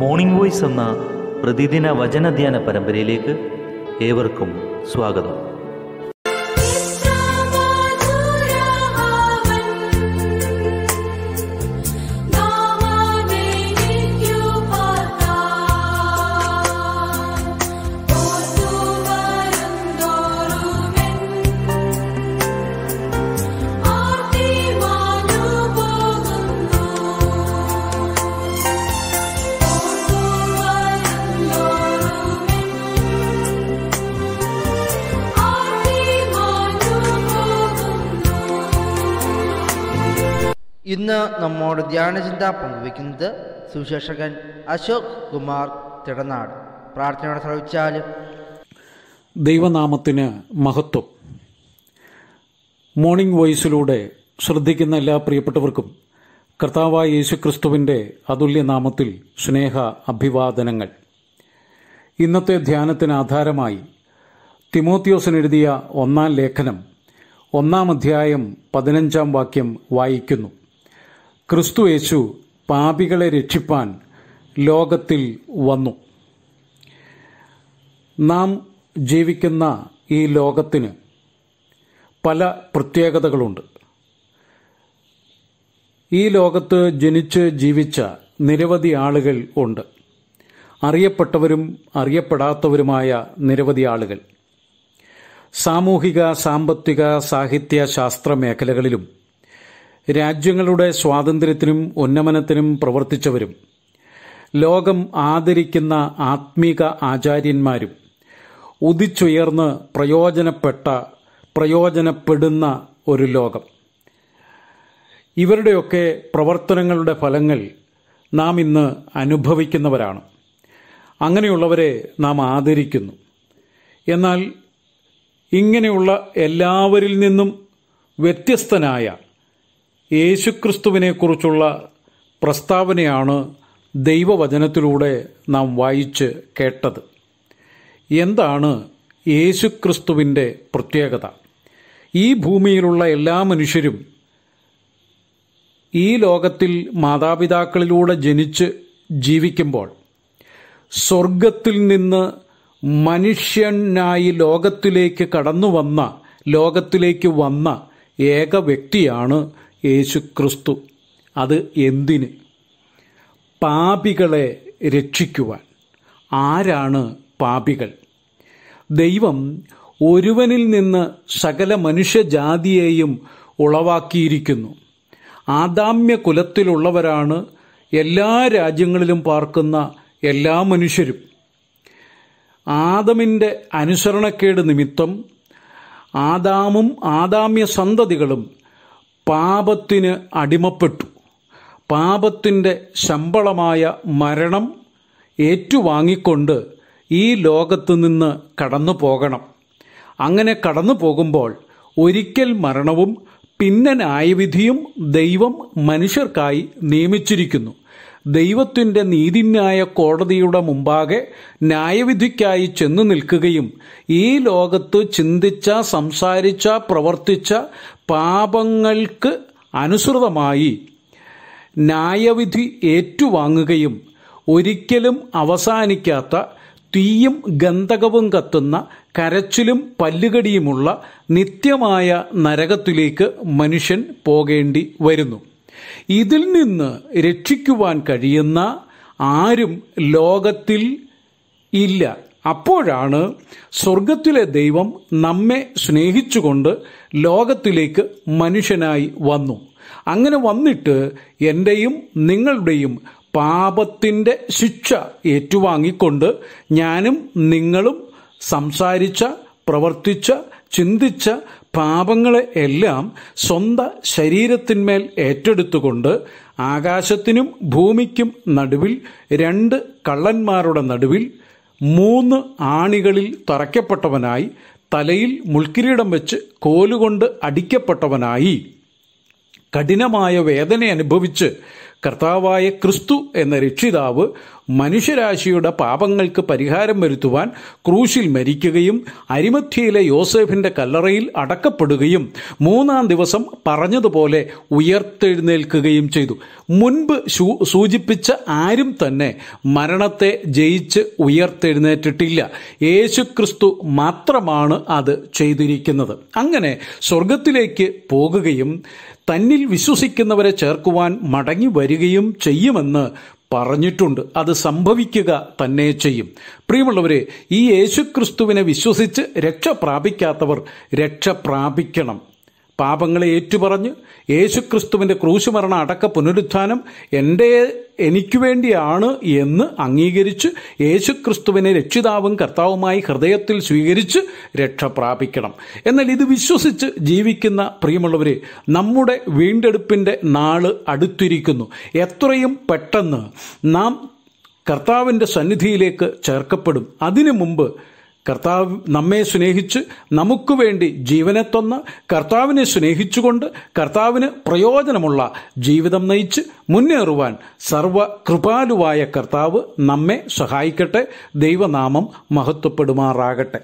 morning voice എന്ന പ്രതിദിന വചന ധ്യാന പരമ്പരയിലേക്ക് ഏവർക്കും സ്വാഗതം ഇന്ന് നമ്മോട് ധ്യാനചിന്ത പങ്കുവയ്ക്കുന്നത് സുവിശേഷകൻ അശോക് കുമാർ തിടനാട് പ്രാർത്ഥനയോടെ ശ്രവിച്ചാലും ദൈവനാമത്തിന് മഹത്വം മോർണിംഗ് വോയിസിലൂടെ ശ്രദ്ധിക്കുന്ന എല്ലാ പ്രിയപ്പെട്ടവർക്കും കർത്താവായ യേശുക്രിസ്തുവിൻ്റെ അതുല്യനാമത്തിൽ സ്നേഹ അഭിവാദനങ്ങൾ ഇന്നത്തെ ധ്യാനത്തിന് ആധാരമായി തിമോത്യോസിനെഴുതിയ ഒന്നാം ലേഖനം ഒന്നാം അധ്യായം പതിനഞ്ചാം വാക്യം വായിക്കുന്നു ക്രിസ്തുയേശു പാപികളെ രക്ഷിപ്പാൻ ലോകത്തിൽ വന്നു നാം ജീവിക്കുന്ന ഈ ലോകത്തിന് പല പ്രത്യേകതകളുണ്ട് ഈ ലോകത്ത് ജനിച്ച് ജീവിച്ച നിരവധി ആളുകൾ ഉണ്ട് അറിയപ്പെട്ടവരും അറിയപ്പെടാത്തവരുമായ നിരവധി ആളുകൾ സാമൂഹിക സാമ്പത്തിക സാഹിത്യ ശാസ്ത്ര മേഖലകളിലും രാജ്യങ്ങളുടെ സ്വാതന്ത്ര്യത്തിനും ഉന്നമനത്തിനും പ്രവർത്തിച്ചവരും ലോകം ആദരിക്കുന്ന ആത്മീക ആചാര്യന്മാരും ഉദിച്ചുയർന്ന് പ്രയോജനപ്പെട്ട പ്രയോജനപ്പെടുന്ന ഒരു ലോകം ഇവരുടെയൊക്കെ പ്രവർത്തനങ്ങളുടെ ഫലങ്ങൾ നാം ഇന്ന് അനുഭവിക്കുന്നവരാണ് അങ്ങനെയുള്ളവരെ നാം ആദരിക്കുന്നു എന്നാൽ ഇങ്ങനെയുള്ള എല്ലാവരിൽ നിന്നും വ്യത്യസ്തനായ യേശുക്രിസ്തുവിനെക്കുറിച്ചുള്ള പ്രസ്താവനയാണ് ദൈവവചനത്തിലൂടെ നാം വായിച്ച് കേട്ടത് എന്താണ് യേശുക്രിസ്തുവിൻ്റെ പ്രത്യേകത ഈ ഭൂമിയിലുള്ള എല്ലാ മനുഷ്യരും ഈ ലോകത്തിൽ മാതാപിതാക്കളിലൂടെ ജനിച്ച് ജീവിക്കുമ്പോൾ സ്വർഗത്തിൽ നിന്ന് മനുഷ്യനായി ലോകത്തിലേക്ക് കടന്നു വന്ന ലോകത്തിലേക്ക് വന്ന ഏക വ്യക്തിയാണ് യേശുക്രിസ്തു അത് എന്തിന് പാപികളെ രക്ഷിക്കുവാൻ ആരാണ് പാപികൾ ദൈവം ഒരുവനിൽ നിന്ന് സകല മനുഷ്യജാതിയെയും ഉളവാക്കിയിരിക്കുന്നു ആദാമ്യ കുലത്തിലുള്ളവരാണ് എല്ലാ രാജ്യങ്ങളിലും പാർക്കുന്ന എല്ലാ മനുഷ്യരും ആദമിൻ്റെ അനുസരണക്കേട് നിമിത്തം ആദാമും ആദാമ്യ സന്തതികളും പാപത്തിന് അടിമപ്പെട്ടു പാപത്തിൻ്റെ ശമ്പളമായ മരണം ഏറ്റുവാങ്ങിക്കൊണ്ട് ഈ ലോകത്ത് നിന്ന് കടന്നു പോകണം അങ്ങനെ കടന്നു പോകുമ്പോൾ ഒരിക്കൽ മരണവും പിന്നെ ന്യായവിധിയും ദൈവം മനുഷ്യർക്കായി നിയമിച്ചിരിക്കുന്നു ദൈവത്തിൻ്റെ നീതിന്യായ കോടതിയുടെ മുമ്പാകെ ന്യായവിധിക്കായി ചെന്നു നിൽക്കുകയും ഈ ലോകത്ത് ചിന്തിച്ച സംസാരിച്ച പ്രവർത്തിച്ച പാപങ്ങൾക്ക് അനുസൃതമായി ന്യായവിധി ഏറ്റുവാങ്ങുകയും ഒരിക്കലും അവസാനിക്കാത്ത തീയും ഗന്ധകവും കത്തുന്ന കരച്ചിലും പല്ലുകടിയുമുള്ള നിത്യമായ നരകത്തിലേക്ക് മനുഷ്യൻ പോകേണ്ടി വരുന്നു ഇതിൽ നിന്ന് രക്ഷിക്കുവാൻ കഴിയുന്ന ആരും ലോകത്തിൽ ഇല്ല അപ്പോഴാണ് സ്വർഗത്തിലെ ദൈവം നമ്മെ സ്നേഹിച്ചുകൊണ്ട് ലോകത്തിലേക്ക് മനുഷ്യനായി വന്നു അങ്ങനെ വന്നിട്ട് എൻ്റെയും നിങ്ങളുടെയും പാപത്തിൻ്റെ ശിക്ഷ ഏറ്റുവാങ്ങിക്കൊണ്ട് ഞാനും നിങ്ങളും സംസാരിച്ച പ്രവർത്തിച്ച ചിന്തിച്ച പാപങ്ങളെ എല്ലാം സ്വന്ത ശരീരത്തിന്മേൽ ഏറ്റെടുത്തുകൊണ്ട് ആകാശത്തിനും ഭൂമിക്കും നടുവിൽ രണ്ട് കള്ളന്മാരുടെ നടുവിൽ മൂന്ന് ആണികളിൽ തറയ്ക്കപ്പെട്ടവനായി തലയിൽ മുൾക്കിരീടം വെച്ച് കോലുകൊണ്ട് അടിക്കപ്പെട്ടവനായി കഠിനമായ വേദന അനുഭവിച്ച് കർത്താവായ ക്രിസ്തു എന്ന രക്ഷിതാവ് മനുഷ്യരാശിയുടെ പാപങ്ങൾക്ക് പരിഹാരം വരുത്തുവാൻ ക്രൂശിൽ മരിക്കുകയും അരിമധ്യയിലെ യോസേഫിന്റെ കല്ലറയിൽ അടക്കപ്പെടുകയും മൂന്നാം ദിവസം പറഞ്ഞതുപോലെ ഉയർത്തെഴുന്നേൽക്കുകയും ചെയ്തു മുൻപ് സൂചിപ്പിച്ച ആരും തന്നെ മരണത്തെ ജയിച്ച് ഉയർത്തെഴുന്നേറ്റിട്ടില്ല യേശുക്രിസ്തു മാത്രമാണ് അത് ചെയ്തിരിക്കുന്നത് അങ്ങനെ സ്വർഗത്തിലേക്ക് പോകുകയും തന്നിൽ വിശ്വസിക്കുന്നവരെ ചേർക്കുവാൻ മടങ്ങി വരികയും ചെയ്യുമെന്ന് പറഞ്ഞിട്ടുണ്ട് അത് സംഭവിക്കുക തന്നെ ചെയ്യും പ്രിയമുള്ളവരെ ഈ യേശുക്രിസ്തുവിനെ വിശ്വസിച്ച് രക്ഷ പ്രാപിക്കാത്തവർ രക്ഷ പ്രാപിക്കണം പാപങ്ങളെ ഏറ്റുപറഞ്ഞ് യേശുക്രിസ്തുവിൻ്റെ ക്രൂശുമരണ അടക്ക പുനരുത്ഥാനം എൻ്റെ എനിക്ക് വേണ്ടിയാണ് എന്ന് അംഗീകരിച്ച് യേശുക്രിസ്തുവിനെ രക്ഷിതാവും കർത്താവുമായി ഹൃദയത്തിൽ സ്വീകരിച്ച് രക്ഷ പ്രാപിക്കണം എന്നാൽ ഇത് വിശ്വസിച്ച് ജീവിക്കുന്ന പ്രിയമുള്ളവരെ നമ്മുടെ വീണ്ടെടുപ്പിൻ്റെ നാള് അടുത്തിരിക്കുന്നു എത്രയും പെട്ടെന്ന് നാം കർത്താവിൻ്റെ സന്നിധിയിലേക്ക് ചേർക്കപ്പെടും അതിനു മുമ്പ് കർത്താവ് നമ്മെ സ്നേഹിച്ച് നമുക്ക് വേണ്ടി ജീവനെ തന്ന് കർത്താവിനെ സ്നേഹിച്ചുകൊണ്ട് കർത്താവിന് പ്രയോജനമുള്ള ജീവിതം നയിച്ച് മുന്നേറുവാൻ സർവ കൃപാലുവായ കർത്താവ് നമ്മെ സഹായിക്കട്ടെ ദൈവനാമം മഹത്വപ്പെടുമാറാകട്ടെ